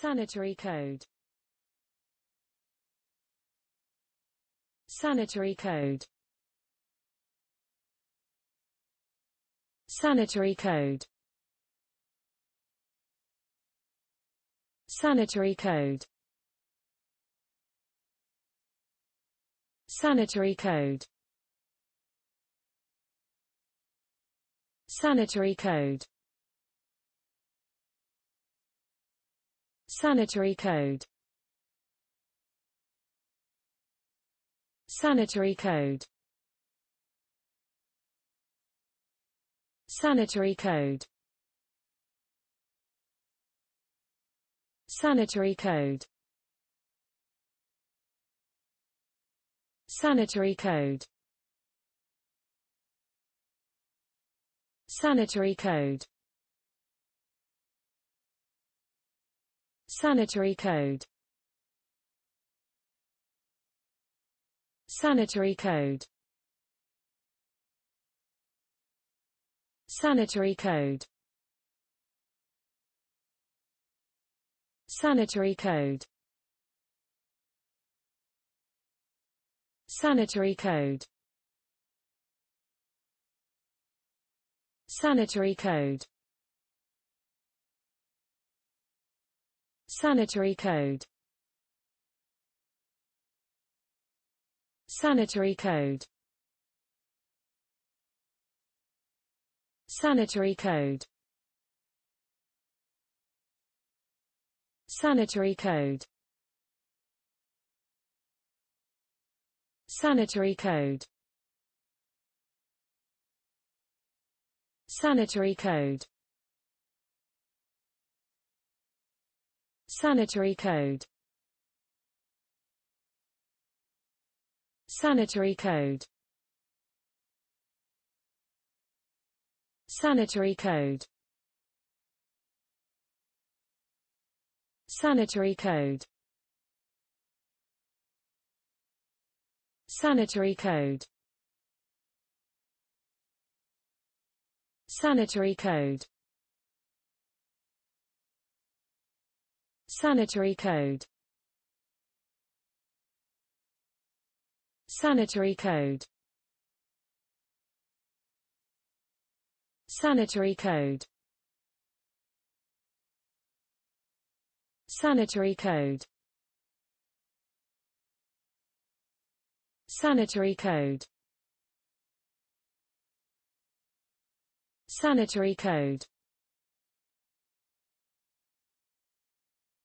Sanitary code Sanitary code Sanitary code Sanitary code Sanitary code Sanitary code Sanitary code Sanitary code Sanitary code Sanitary code Sanitary code Sanitary code Sanitary code Sanitary code Sanitary code Sanitary code Sanitary code Sanitary code Sanitary code Sanitary code Sanitary code Sanitary code Sanitary code Sanitary code Sanitary code Sanitary code Sanitary code Sanitary code Sanitary code Sanitary code Sanitary code Sanitary code Sanitary code Sanitary code Sanitary code Sanitary code